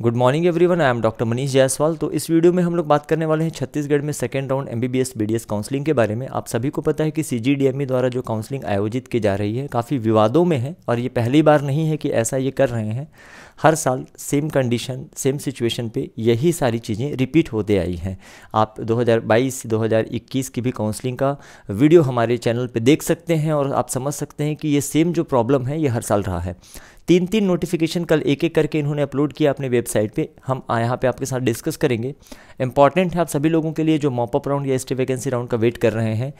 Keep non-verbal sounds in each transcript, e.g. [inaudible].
good morning everyone I am doctor Manish Jaiswal तो इस video में हम लोग बात करने वाले हैं छत्तीसगढ़ में second round M B S B D S counselling के बारे में आप सभी को पता है कि सी जी डी एम ई द्वारा जो काउंसलिंग आयोजित की जा रही है काफ़ी विवादों में है और ये पहली बार नहीं है कि ऐसा ये कर रहे हैं हर साल सेम कंडीशन सेम सिचुएशन पे यही सारी चीज़ें रिपीट होते आई हैं आप 2022 2021 की भी काउंसलिंग का वीडियो हमारे चैनल पे देख सकते हैं और आप समझ सकते हैं कि ये सेम जो प्रॉब्लम है ये हर साल रहा है तीन तीन नोटिफिकेशन कल एक एक करके इन्होंने अपलोड किया अपने वेबसाइट पे हम यहाँ पे आपके साथ डिस्कस करेंगे इंपॉर्टेंट है आप सभी लोगों के लिए जो मॉपअप राउंड या स्टे वैकेंसी राउंड का वेट कर रहे हैं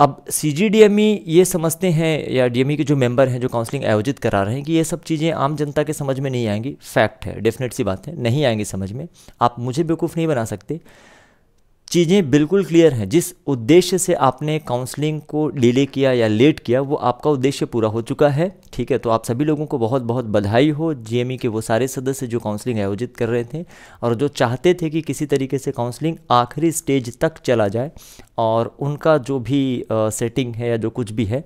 अब सी e ये समझते हैं या डी e के जो मेंबर हैं जो काउंसलिंग आयोजित करा रहे हैं कि ये सब चीज़ें आम जनता के समझ में नहीं आएंगी फैक्ट है डेफिनेट सी बात है नहीं आएंगी समझ में आप मुझे बेवकूफ़ नहीं बना सकते चीज़ें बिल्कुल क्लियर हैं जिस उद्देश्य से आपने काउंसलिंग को डिले किया या लेट किया वो आपका उद्देश्य पूरा हो चुका है ठीक है तो आप सभी लोगों को बहुत बहुत बधाई हो जी के वो सारे सदस्य जो काउंसलिंग आयोजित कर रहे थे और जो चाहते थे कि किसी तरीके से काउंसलिंग आखिरी स्टेज तक चला जाए और उनका जो भी सेटिंग है या जो कुछ भी है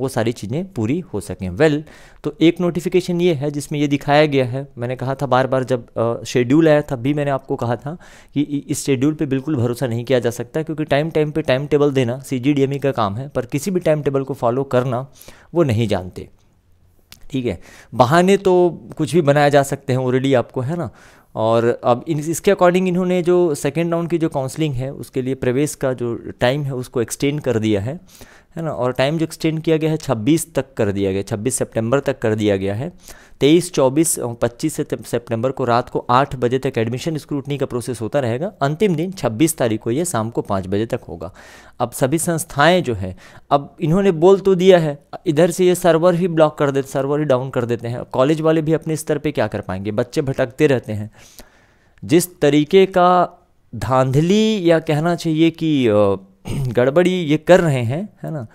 वो सारी चीज़ें पूरी हो सकें वेल well, तो एक नोटिफिकेशन ये है जिसमें ये दिखाया गया है मैंने कहा था बार बार जब शेड्यूल आया तब भी मैंने आपको कहा था कि इस शेड्यूल पे बिल्कुल भरोसा नहीं किया जा सकता क्योंकि टाइम टाइम पे टाइम टेबल देना सी का काम है पर किसी भी टाइम टेबल को फॉलो करना वो नहीं जानते ठीक है बहाने तो कुछ भी बनाया जा सकते हैं ऑलरेडी आपको है ना और अब इन इसके अकॉर्डिंग इन्होंने जो सेकेंड राउंड की जो काउंसलिंग है उसके लिए प्रवेश का जो टाइम है उसको एक्सटेंड कर दिया है है ना और टाइम जो एक्सटेंड किया गया है 26 तक कर दिया गया 26 सितंबर तक कर दिया गया है 23, 24, 25 से सितंबर को रात को 8 बजे तक एडमिशन स्क्रूटनी का प्रोसेस होता रहेगा अंतिम दिन 26 तारीख को ये शाम को 5 बजे तक होगा अब सभी संस्थाएं जो है अब इन्होंने बोल तो दिया है इधर से ये सर्वर ही ब्लॉक कर देते सर्वर ही डाउन कर देते हैं कॉलेज वाले भी अपने स्तर पर क्या कर पाएंगे बच्चे भटकते रहते हैं जिस तरीके का धांधली या कहना चाहिए कि [clears throat] गड़बड़ी ये कर रहे हैं है ना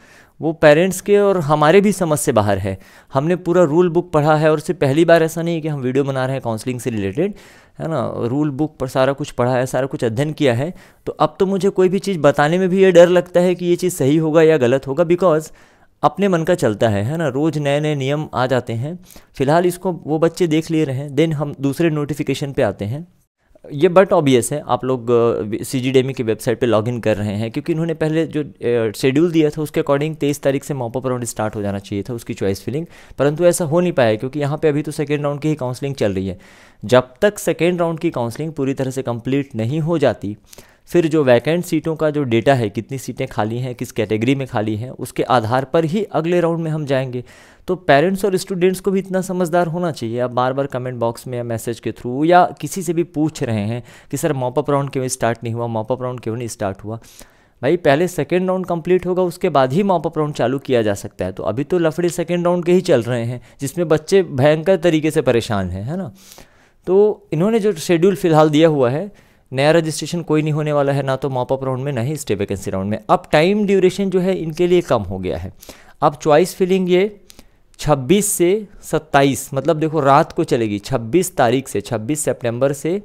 वो पेरेंट्स के और हमारे भी समझ से बाहर है हमने पूरा रूल बुक पढ़ा है और सिर्फ पहली बार ऐसा नहीं है कि हम वीडियो बना रहे हैं काउंसलिंग से रिलेटेड है ना रूल बुक पर सारा कुछ पढ़ा है सारा कुछ अध्ययन किया है तो अब तो मुझे कोई भी चीज़ बताने में भी ये डर लगता है कि ये चीज़ सही होगा या गलत होगा बिकॉज़ अपने मन का चलता है है ना रोज़ नए नए नियम आ जाते हैं फिलहाल इसको वो बच्चे देख ले रहे हैं देन हम दूसरे नोटिफिकेशन पे आते हैं ये बट ऑबियस है आप लोग सी जी डेमी की वेबसाइट पे लॉगिन कर रहे हैं क्योंकि इन्होंने पहले जो शेड्यूल दिया था उसके अकॉर्डिंग तेईस तारीख से मॉपअप राउंड स्टार्ट हो जाना चाहिए था उसकी चॉइस फिलिंग परंतु ऐसा हो नहीं पाया क्योंकि यहाँ पे अभी तो सेकेंड राउंड की ही काउंसलिंग चल रही है जब तक सेकेंड राउंड की काउंसलिंग पूरी तरह से कंप्लीट नहीं हो जाती फिर जो वैकेंट सीटों का जो डेटा है कितनी सीटें खाली हैं किस कैटेगरी में खाली हैं उसके आधार पर ही अगले राउंड में हम जाएंगे तो पेरेंट्स और स्टूडेंट्स को भी इतना समझदार होना चाहिए आप बार बार कमेंट बॉक्स में या मैसेज के थ्रू या किसी से भी पूछ रहे हैं कि सर मॉपअप राउंड क्यों स्टार्ट नहीं हुआ मॉपअप राउंड क्यों नहीं स्टार्ट हुआ भाई पहले सेकेंड राउंड कंप्लीट होगा उसके बाद ही मॉपअप राउंड चालू किया जा सकता है तो अभी तो लफड़े सेकेंड राउंड के ही चल रहे हैं जिसमें बच्चे भयंकर तरीके से परेशान हैं है ना तो इन्होंने जो शेड्यूल फ़िलहाल दिया हुआ है नया रजिस्ट्रेशन कोई नहीं होने वाला है ना तो मॉपअप राउंड में ना ही स्टे वैकेंसी राउंड में अब टाइम ड्यूरेशन जो है इनके लिए कम हो गया है अब चॉइस फिलिंग ये 26 से 27 मतलब देखो रात को चलेगी 26 तारीख से 26 सितंबर से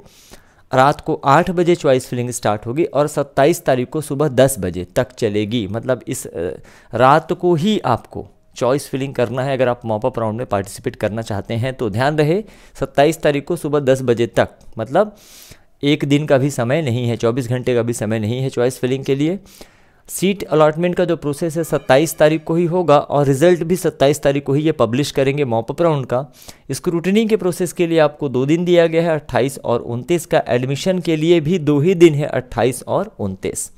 रात को 8 बजे चॉइस फिलिंग स्टार्ट होगी और 27 तारीख को सुबह 10 बजे तक चलेगी मतलब इस रात को ही आपको चॉइस फिलिंग करना है अगर आप मॉपअप राउंड में पार्टिसिपेट करना चाहते हैं तो ध्यान रहे 27 तारीख को सुबह 10 बजे तक मतलब एक दिन का भी समय नहीं है चौबीस घंटे का भी समय नहीं है चॉइस फिलिंग के लिए सीट अलॉटमेंट का जो प्रोसेस है 27 तारीख को ही होगा और रिजल्ट भी 27 तारीख को ही ये पब्लिश करेंगे मॉपअप राउंड का स्क्रूटनी के प्रोसेस के लिए आपको दो दिन दिया गया है 28 और 29 का एडमिशन के लिए भी दो ही दिन है 28 और 29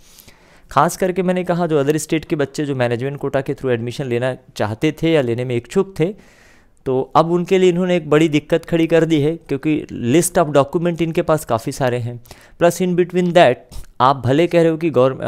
खास करके मैंने कहा जो अदर स्टेट के बच्चे जो मैनेजमेंट कोटा के थ्रू एडमिशन लेना चाहते थे या लेने में इच्छुक थे तो अब उनके लिए इन्होंने एक बड़ी दिक्कत खड़ी कर दी है क्योंकि लिस्ट ऑफ डॉक्यूमेंट इनके पास काफ़ी सारे हैं प्लस इन बिटवीन दैट आप भले कह रहे हो कि गौर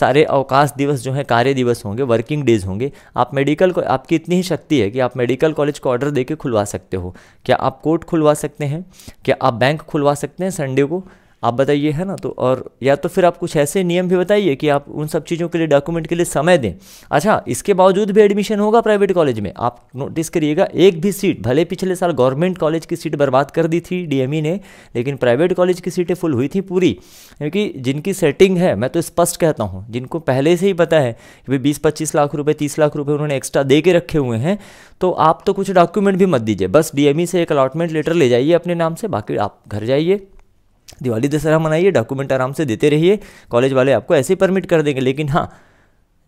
सारे अवकाश दिवस जो हैं कार्य दिवस होंगे वर्किंग डेज होंगे आप मेडिकल को आपकी इतनी ही शक्ति है कि आप मेडिकल कॉलेज को ऑर्डर देके खुलवा सकते हो क्या आप कोर्ट खुलवा सकते हैं क्या आप बैंक खुलवा सकते हैं संडे को आप बताइए है ना तो और या तो फिर आप कुछ ऐसे नियम भी बताइए कि आप उन सब चीज़ों के लिए डॉक्यूमेंट के लिए समय दें अच्छा इसके बावजूद भी एडमिशन होगा प्राइवेट कॉलेज में आप नोटिस करिएगा एक भी सीट भले पिछले साल गवर्नमेंट कॉलेज की सीट बर्बाद कर दी थी डी e ने लेकिन प्राइवेट कॉलेज की सीटें फुल हुई थी पूरी क्योंकि जिनकी सेटिंग है मैं तो स्पष्ट कहता हूँ जिनको पहले से ही पता है कि भाई बीस पच्चीस लाख रुपये तीस लाख रुपये उन्होंने एक्स्ट्रा दे के रखे हुए हैं तो आप तो कुछ डॉक्यूमेंट भी मत दीजिए बस डी e से एक अलॉटमेंट लेटर ले जाइए अपने नाम से बाकी आप घर जाइए दिवाली दशहरा मनाइए डॉक्यूमेंट आराम से देते रहिए कॉलेज वाले आपको ऐसे ही परमिट कर देंगे लेकिन हाँ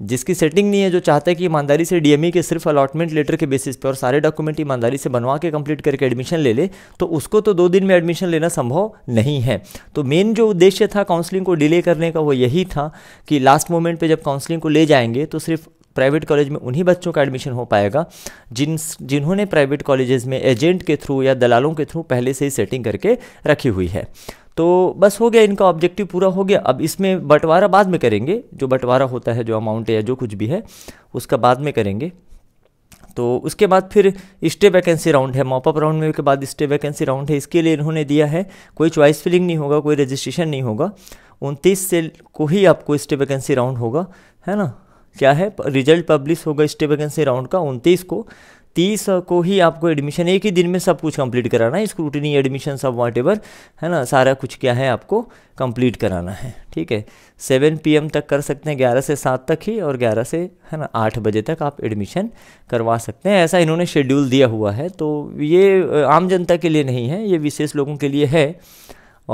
जिसकी सेटिंग नहीं है जो चाहता है कि ईमानदारी से डीएमई e के सिर्फ अलॉटमेंट लेटर के बेसिस पर और सारे डॉक्यूमेंट ईमानदारी से बनवा के कंप्लीट करके एडमिशन ले ले तो उसको तो दो दिन में एडमिशन लेना संभव नहीं है तो मेन जो उद्देश्य था काउंसलिंग को डिले करने का वो यही था कि लास्ट मोमेंट पर जब काउंसलिंग को ले जाएंगे तो सिर्फ प्राइवेट कॉलेज में उन्हीं बच्चों का एडमिशन हो पाएगा जिन जिन्होंने प्राइवेट कॉलेजेस में एजेंट के थ्रू या दलालों के थ्रू पहले से ही सेटिंग करके रखी हुई है तो बस हो गया इनका ऑब्जेक्टिव पूरा हो गया अब इसमें बंटवारा बाद में करेंगे जो बंटवारा होता है जो अमाउंट है या जो कुछ भी है उसका बाद में करेंगे तो उसके बाद फिर स्टे वैकेंसी राउंड है मॉपअप राउंड में के बाद स्टे वैकेंसी राउंड है इसके लिए इन्होंने दिया है कोई चॉइस फिलिंग नहीं होगा कोई रजिस्ट्रेशन नहीं होगा उनतीस से को ही आपको स्टे वैकेंसी राउंड होगा है ना क्या है रिजल्ट पब्लिश होगा स्टे वैकेंसी राउंड का उनतीस को तीस को ही आपको एडमिशन एक ही दिन में सब कुछ कंप्लीट कराना है स्क्रूटनी एडमिशन सब वाट है ना सारा कुछ क्या है आपको कंप्लीट कराना है ठीक है सेवन पी तक कर सकते हैं ग्यारह से सात तक ही और ग्यारह से है ना आठ बजे तक आप एडमिशन करवा सकते हैं ऐसा इन्होंने शेड्यूल दिया हुआ है तो ये आम जनता के लिए नहीं है ये विशेष लोगों के लिए है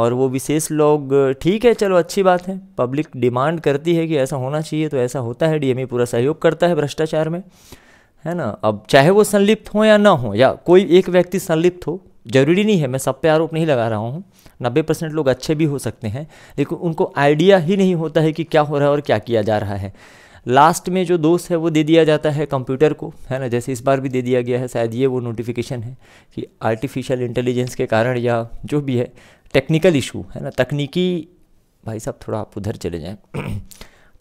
और वो विशेष लोग ठीक है चलो अच्छी बात है पब्लिक डिमांड करती है कि ऐसा होना चाहिए तो ऐसा होता है डीएमई e पूरा सहयोग करता है भ्रष्टाचार में है ना अब चाहे वो संलिप्त हो या ना हो या कोई एक व्यक्ति संलिप्त हो जरूरी नहीं है मैं सब पे आरोप नहीं लगा रहा हूँ नब्बे परसेंट लोग अच्छे भी हो सकते हैं लेकिन उनको आइडिया ही नहीं होता है कि क्या हो रहा है और क्या किया जा रहा है लास्ट में जो दोष है वो दे दिया जाता है कंप्यूटर को है ना जैसे इस बार भी दे दिया गया है शायद ये वो नोटिफिकेशन है कि आर्टिफिशियल इंटेलिजेंस के कारण या जो भी है टेक्निकल इशू है ना तकनीकी भाई साहब थोड़ा आप उधर चले जाएँ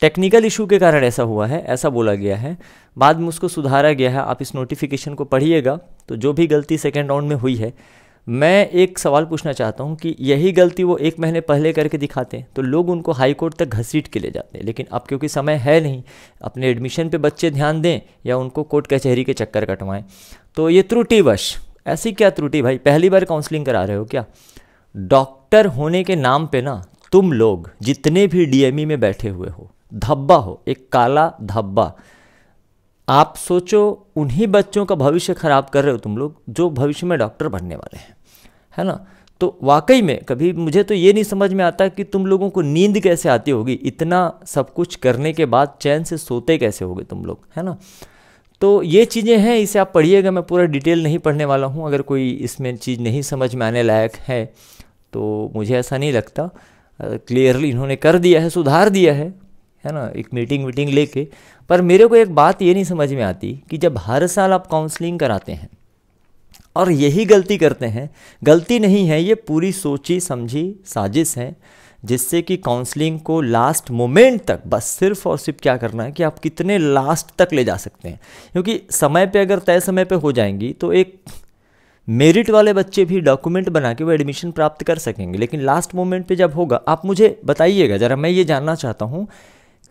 टेक्निकल इशू के कारण ऐसा हुआ है ऐसा बोला गया है बाद में उसको सुधारा गया है आप इस नोटिफिकेशन को पढ़िएगा तो जो भी गलती सेकेंड राउंड में हुई है मैं एक सवाल पूछना चाहता हूं कि यही गलती वो एक महीने पहले करके दिखाते हैं तो लोग उनको हाई कोर्ट तक घसीट के ले जाते हैं लेकिन अब क्योंकि समय है नहीं अपने एडमिशन पे बच्चे ध्यान दें या उनको कोर्ट कचहरी के चक्कर कटवाएं तो ये त्रुटिवश ऐसी क्या त्रुटि भाई पहली बार काउंसलिंग करा रहे हो क्या डॉक्टर होने के नाम पर ना तुम लोग जितने भी डी e में बैठे हुए हो धब्बा हो एक काला धब्बा आप सोचो उन्हीं बच्चों का भविष्य खराब कर रहे हो तुम लोग जो भविष्य में डॉक्टर बनने वाले हैं है ना तो वाकई में कभी मुझे तो ये नहीं समझ में आता कि तुम लोगों को नींद कैसे आती होगी इतना सब कुछ करने के बाद चैन से सोते कैसे होगे तुम लोग है ना तो ये चीज़ें हैं इसे आप पढ़िएगा मैं पूरा डिटेल नहीं पढ़ने वाला हूँ अगर कोई इसमें चीज़ नहीं समझ में आने लायक है तो मुझे ऐसा नहीं लगता क्लियरली इन्होंने कर दिया है सुधार दिया है है ना एक मीटिंग वीटिंग लेके पर मेरे को एक बात ये नहीं समझ में आती कि जब हर साल आप काउंसलिंग कराते हैं और यही गलती करते हैं गलती नहीं है ये पूरी सोची समझी साजिश है जिससे कि काउंसलिंग को लास्ट मोमेंट तक बस सिर्फ और सिर्फ क्या करना है कि आप कितने लास्ट तक ले जा सकते हैं क्योंकि समय पे अगर तय समय पे हो जाएंगी तो एक मेरिट वाले बच्चे भी डॉक्यूमेंट बना के वो एडमिशन प्राप्त कर सकेंगे लेकिन लास्ट मोमेंट पे जब होगा आप मुझे बताइएगा ज़रा मैं ये जानना चाहता हूँ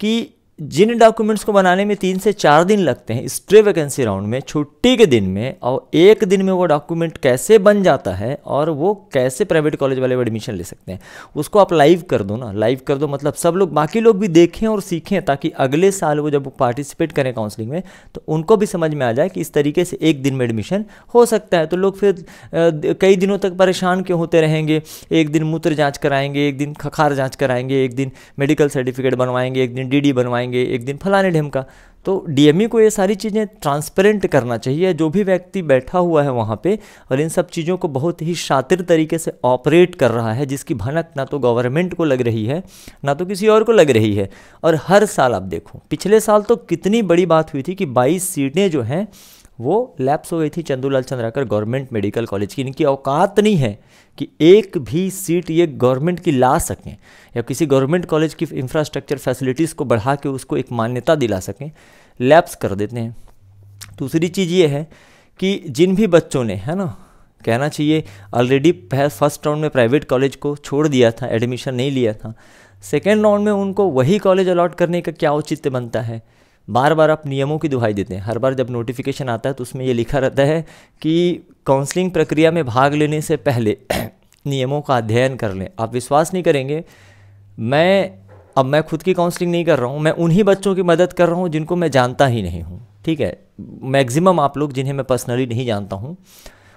कि जिन डॉक्यूमेंट्स को बनाने में तीन से चार दिन लगते हैं स्ट्रे वैकेंसी राउंड में छुट्टी के दिन में और एक दिन में वो डॉक्यूमेंट कैसे बन जाता है और वो कैसे प्राइवेट कॉलेज वाले एडमिशन ले सकते हैं उसको आप लाइव कर दो ना लाइव कर दो मतलब सब लोग बाकी लोग भी देखें और सीखें ताकि अगले साल वो जब पार्टिसिपेट करें काउंसलिंग में तो उनको भी समझ में आ जाए कि इस तरीके से एक दिन में एडमिशन हो सकता है तो लोग फिर कई दिनों तक परेशान क्यों होते रहेंगे एक दिन मूत्र जाँच कराएंगे एक दिन खखार जाँच कराएंगे एक दिन मेडिकल सर्टिफिकेट बनवाएंगे एक दिन डी बनवाएंगे पाएंगे एक दिन फलाने ढेम का तो डीएमई e को ये सारी चीज़ें ट्रांसपेरेंट करना चाहिए जो भी व्यक्ति बैठा हुआ है वहाँ पे और इन सब चीज़ों को बहुत ही शातिर तरीके से ऑपरेट कर रहा है जिसकी भनक ना तो गवर्नमेंट को लग रही है ना तो किसी और को लग रही है और हर साल आप देखो पिछले साल तो कितनी बड़ी बात हुई थी कि बाईस सीटें जो हैं वो लैप्स हो गई थी Chandulal Chandrakar government medical college की इनकी औकात नहीं है कि एक भी सीट ये गवर्नमेंट की ला सकें या किसी गवर्नमेंट कॉलेज की इंफ्रास्ट्रक्चर फैसिलिटीज़ को बढ़ा के उसको एक मान्यता दिला सकें लैप्स कर देते हैं दूसरी चीज़ ये है कि जिन भी बच्चों ने है ना कहना चाहिए ऑलरेडी फर्स्ट राउंड में प्राइवेट कॉलेज को छोड़ दिया था एडमिशन नहीं लिया था सेकेंड राउंड में उनको वही कॉलेज अलॉट करने का क्या औचित्य बनता है बार बार आप नियमों की दुहाई देते हैं हर बार जब नोटिफिकेशन आता है तो उसमें ये लिखा रहता है कि काउंसलिंग प्रक्रिया में भाग लेने से पहले [clears throat] नियमों का अध्ययन कर लें आप विश्वास नहीं करेंगे मैं अब मैं खुद की काउंसलिंग नहीं कर रहा हूँ मैं उन्हीं बच्चों की मदद कर रहा हूँ जिनको मैं जानता ही नहीं हूँ ठीक है मैक्सिमम आप लोग जिन्हें मैं पर्सनली नहीं जानता हूँ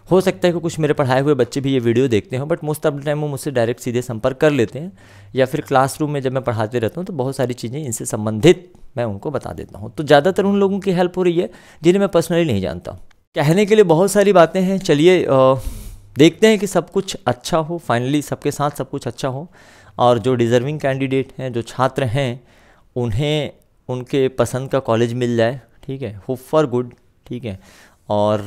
हो सकता है कि कुछ मेरे पढ़ाए हुए बच्चे भी ये वीडियो देखते हो but most of the time वो मुझसे डायरेक्ट सीधे संपर्क कर लेते हैं या फिर क्लासरूम में जब मैं पढ़ाते रहता हूँ तो बहुत सारी चीज़ें इनसे संबंधित मैं उनको बता देता हूँ तो ज़्यादातर उन लोगों की हेल्प हो रही है जिन्हें मैं पर्सनली नहीं जानता कहने के लिए बहुत सारी बातें हैं चलिए देखते हैं कि सब कुछ अच्छा हो फाइनली सबके साथ सब कुछ अच्छा हो और जो डिज़र्विंग कैंडिडेट हैं जो छात्र हैं उन्हें उनके पसंद का कॉलेज मिल जाए ठीक है होप फॉर गुड ठीक है और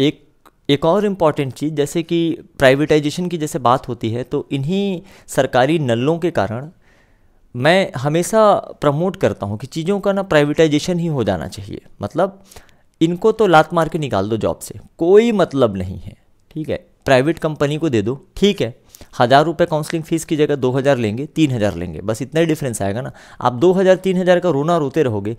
एक एक और इम्पॉर्टेंट चीज़ जैसे कि प्राइवेटाइजेशन की जैसे बात होती है तो इन्हीं सरकारी नलों के कारण मैं हमेशा प्रमोट करता हूँ कि चीज़ों का ना प्राइवेटाइजेशन ही हो जाना चाहिए मतलब इनको तो लात मार के निकाल दो जॉब से कोई मतलब नहीं है ठीक है प्राइवेट कंपनी को दे दो ठीक है हज़ार रुपये काउंसलिंग फ़ीस की जगह दो हज़ार लेंगे तीन हज़ार लेंगे बस इतना ही डिफरेंस आएगा ना आप दो हज़ार तीन हज़ार का रोना रोते रहोगे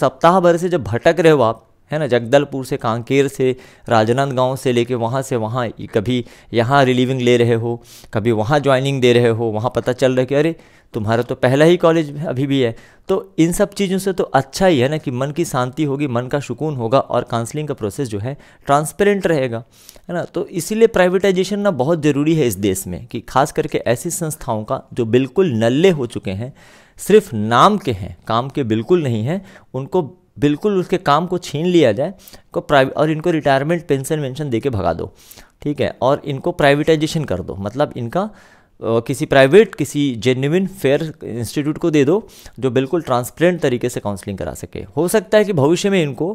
सप्ताह भर से जब भटक रहे हो आप है ना जगदलपुर से कांकेर से राजनांदगांव से लेके वहाँ से वहाँ कभी यहाँ रिलीविंग ले रहे हो कभी वहाँ ज्वाइनिंग दे रहे हो वहाँ पता चल रहा है कि अरे तुम्हारा तो पहला ही कॉलेज अभी भी है तो इन सब चीज़ों से तो अच्छा ही है ना कि मन की शांति होगी मन का सुकून होगा और काउंसलिंग का प्रोसेस जो है ट्रांसपेरेंट रहेगा है ना तो इसीलिए प्राइवेटाइजेशन ना बहुत ज़रूरी है इस देश में कि खास करके ऐसी संस्थाओं का जो बिल्कुल नल्ले हो चुके हैं सिर्फ नाम के हैं काम के बिल्कुल नहीं हैं उनको बिल्कुल उसके काम को छीन लिया जाए को प्राइवेट और इनको रिटायरमेंट पेंशन वेंशन दे के भगा दो ठीक है और इनको प्राइवेटाइजेशन कर दो मतलब इनका किसी प्राइवेट किसी जेन्यून फेयर इंस्टीट्यूट को दे दो जो बिल्कुल ट्रांसपेरेंट तरीके से काउंसलिंग करा सके हो सकता है कि भविष्य में इनको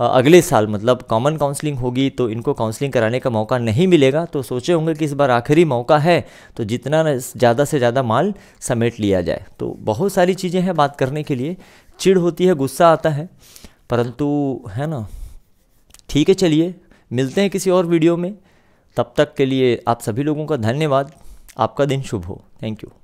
अगले साल मतलब कॉमन काउंसलिंग होगी तो इनको काउंसलिंग कराने का मौका नहीं मिलेगा तो सोचे होंगे कि इस बार आखिरी मौका है तो जितना ज़्यादा से ज़्यादा माल समेट लिया जाए तो बहुत सारी चीज़ें हैं बात करने के लिए चिड़ होती है गुस्सा आता है परंतु है ना ठीक है चलिए मिलते हैं किसी और वीडियो में तब तक के लिए आप सभी लोगों का धन्यवाद आपका दिन शुभ हो थैंक यू